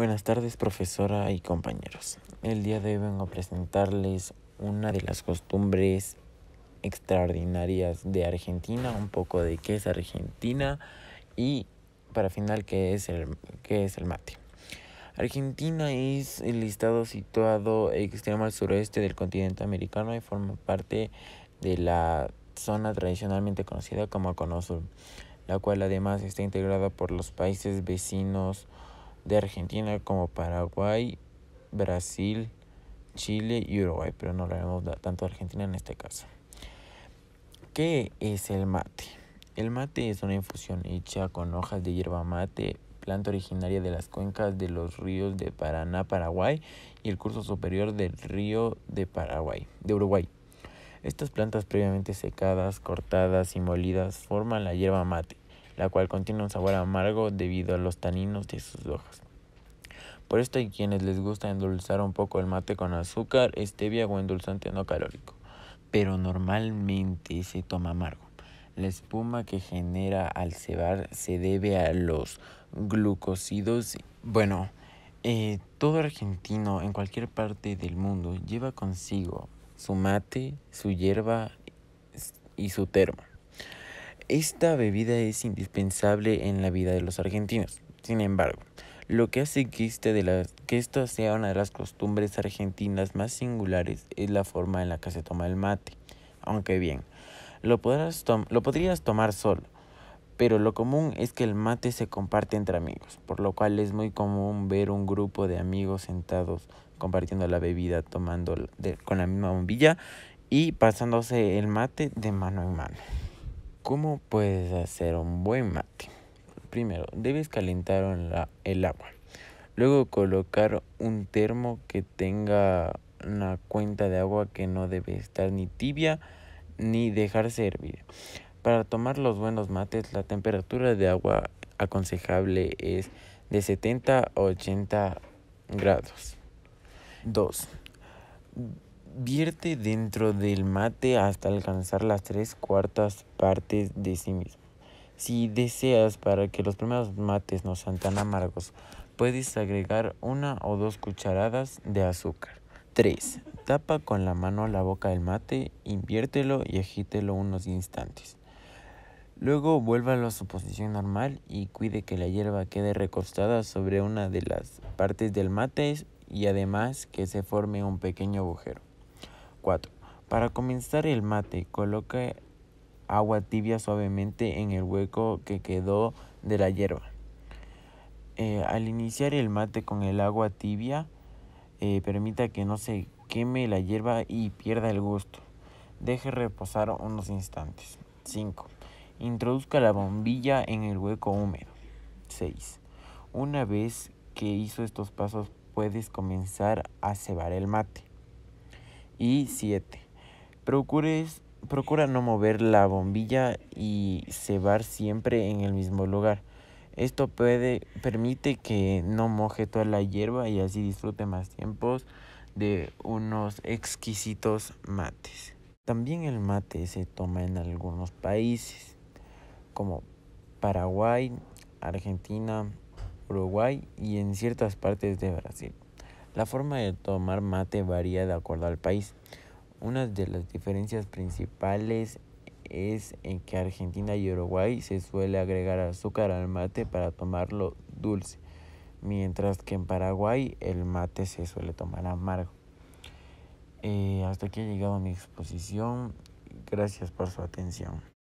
Buenas tardes profesora y compañeros. El día de hoy vengo a presentarles una de las costumbres extraordinarias de Argentina, un poco de qué es Argentina y para final qué es el, qué es el mate. Argentina es el estado situado extremo al suroeste del continente americano y forma parte de la zona tradicionalmente conocida como Cono Sur, la cual además está integrada por los países vecinos de Argentina como Paraguay, Brasil, Chile y Uruguay, pero no hablaremos tanto de Argentina en este caso. ¿Qué es el mate? El mate es una infusión hecha con hojas de hierba mate, planta originaria de las cuencas de los ríos de Paraná, Paraguay y el curso superior del río de Paraguay, de Uruguay. Estas plantas previamente secadas, cortadas y molidas forman la hierba mate la cual contiene un sabor amargo debido a los taninos de sus hojas. Por esto hay quienes les gusta endulzar un poco el mate con azúcar, stevia o endulzante no calórico, pero normalmente se toma amargo. La espuma que genera al cebar se debe a los glucosidos. Bueno, eh, todo argentino en cualquier parte del mundo lleva consigo su mate, su hierba y su termo. Esta bebida es indispensable en la vida de los argentinos. Sin embargo, lo que hace que, este de que esta sea una de las costumbres argentinas más singulares es la forma en la que se toma el mate. Aunque bien, lo, lo podrías tomar solo, pero lo común es que el mate se comparte entre amigos, por lo cual es muy común ver un grupo de amigos sentados compartiendo la bebida, tomando con la misma bombilla y pasándose el mate de mano en mano. ¿Cómo puedes hacer un buen mate? Primero, debes calentar el agua. Luego colocar un termo que tenga una cuenta de agua que no debe estar ni tibia ni dejar servir Para tomar los buenos mates, la temperatura de agua aconsejable es de 70 a 80 grados. 2 Vierte dentro del mate hasta alcanzar las tres cuartas partes de sí mismo. Si deseas para que los primeros mates no sean tan amargos, puedes agregar una o dos cucharadas de azúcar. 3. Tapa con la mano la boca del mate, inviértelo y agítelo unos instantes. Luego vuélvalo a su posición normal y cuide que la hierba quede recostada sobre una de las partes del mate y además que se forme un pequeño agujero. 4. Para comenzar el mate, coloque agua tibia suavemente en el hueco que quedó de la hierba. Eh, al iniciar el mate con el agua tibia, eh, permita que no se queme la hierba y pierda el gusto. Deje reposar unos instantes. 5. Introduzca la bombilla en el hueco húmedo. 6. Una vez que hizo estos pasos, puedes comenzar a cebar el mate. Y 7. procura no mover la bombilla y cebar siempre en el mismo lugar. Esto puede, permite que no moje toda la hierba y así disfrute más tiempos de unos exquisitos mates. También el mate se toma en algunos países como Paraguay, Argentina, Uruguay y en ciertas partes de Brasil. La forma de tomar mate varía de acuerdo al país. Una de las diferencias principales es en que Argentina y Uruguay se suele agregar azúcar al mate para tomarlo dulce, mientras que en Paraguay el mate se suele tomar amargo. Eh, hasta aquí ha llegado mi exposición. Gracias por su atención.